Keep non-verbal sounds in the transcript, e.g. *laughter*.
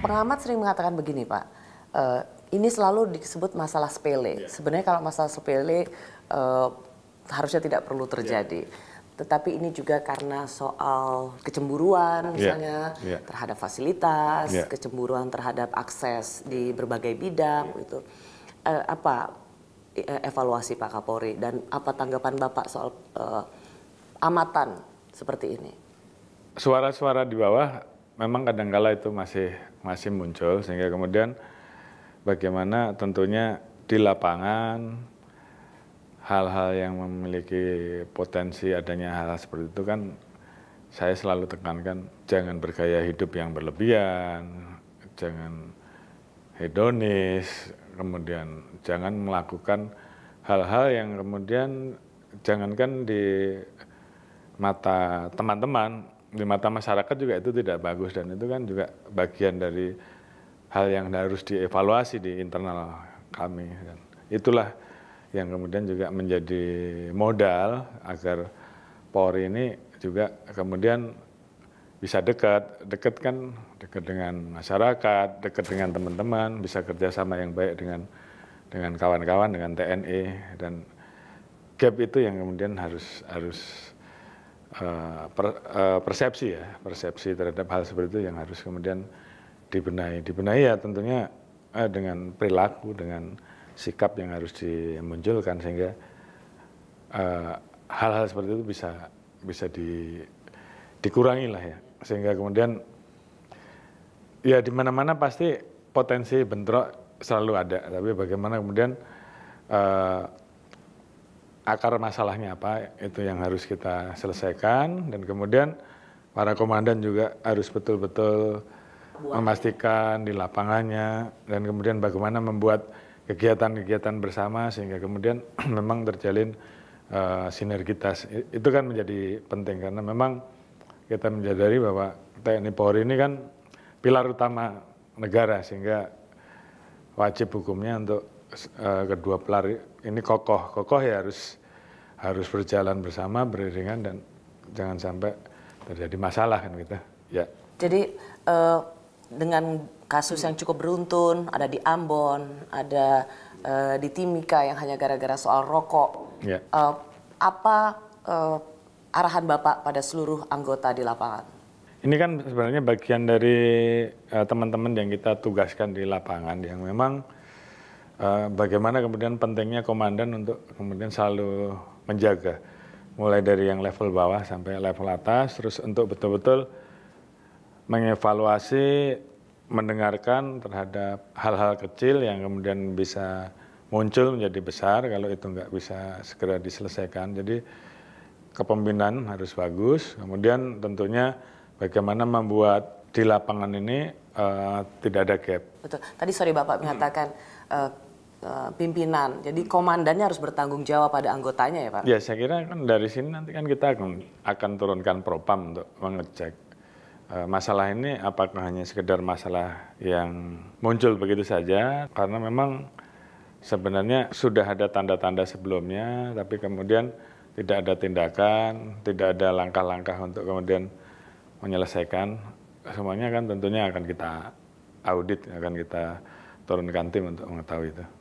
Pengamat sering mengatakan begini, Pak. Uh, ini selalu disebut masalah sepele. Yeah. Sebenarnya kalau masalah sepele uh, harusnya tidak perlu iya. terjadi. Yeah. Tetapi ini juga karena soal kecemburuan iya. misalnya Yeah. terhadap fasilitas, yeah. kecemburuan terhadap akses di berbagai bidang yeah. gitu. Uh, apa e-, evaluasi Pak Kapolri dan apa tanggapan Bapak soal uh, amatan seperti ini? Suara-suara di bawah memang kadangkala itu masih masih muncul sehingga kemudian bagaimana tentunya di lapangan hal-hal yang memiliki potensi adanya hal-hal seperti itu kan saya selalu tekankan jangan bergaya hidup yang berlebihan, jangan hedonis, kemudian jangan melakukan hal-hal yang kemudian jangankan di mata teman-teman di mata masyarakat juga itu tidak bagus dan itu kan juga bagian dari hal yang harus dievaluasi di internal kami dan itulah yang kemudian juga menjadi modal agar Polri ini juga kemudian bisa dekat, dekat kan dekat dengan masyarakat, dekat dengan teman-teman, bisa kerjasama yang baik dengan dengan kawan-kawan, dengan TNI e. dan gap itu yang kemudian harus harus Eh, per, uh, persepsi ya, persepsi terhadap hal seperti itu yang harus kemudian dibenahi. Dibenahi ya tentunya uh, dengan perilaku, dengan sikap yang harus dimunculkan sehingga hal-hal uh, seperti itu bisa bisa di, dikurangi lah ya, sehingga kemudian ya di mana-mana pasti potensi bentrok selalu ada, tapi bagaimana kemudian uh, akar masalahnya apa itu yang harus kita selesaikan dan kemudian para komandan juga harus betul-betul memastikan di lapangannya dan kemudian bagaimana membuat kegiatan-kegiatan bersama sehingga kemudian *clears throat* memang terjalin uh, sinergitas itu kan menjadi penting karena memang kita menjadari bahwa TNI Polri ini kan pilar utama negara sehingga wajib hukumnya untuk uh, kedua pilar ini kokoh kokoh ya harus harus berjalan bersama, beriringan dan jangan sampai terjadi masalah kan kita gitu. Ya. Jadi uh, dengan kasus yang cukup beruntun, ada di Ambon, ada uh, di Timika yang hanya gara-gara soal rokok. Ya. Uh, apa uh, arahan Bapak pada seluruh anggota di lapangan? Ini kan sebenarnya bagian dari teman-teman uh, yang kita tugaskan di lapangan yang memang uh, bagaimana kemudian pentingnya komandan untuk kemudian selalu menjaga mulai dari yang level bawah sampai level atas terus untuk betul-betul mengevaluasi mendengarkan terhadap hal-hal kecil yang kemudian bisa muncul menjadi besar kalau itu nggak bisa segera diselesaikan jadi kepemimpinan harus bagus kemudian tentunya bagaimana membuat di lapangan ini uh, tidak ada gap. Betul. Tadi sorry Bapak hmm. mengatakan hmm. uh, Eh, pimpinan. Jadi komandannya harus bertanggung jawab pada anggotanya ya Pak? Ya saya kira kan dari sini nanti kan kita akan, akan turunkan propam untuk mengecek eh, masalah ini apakah hanya sekedar masalah yang muncul begitu saja karena memang sebenarnya sudah ada tanda-tanda sebelumnya tapi kemudian tidak ada tindakan, tidak ada langkah-langkah untuk kemudian menyelesaikan semuanya kan tentunya akan kita audit akan kita turunkan tim untuk mengetahui itu.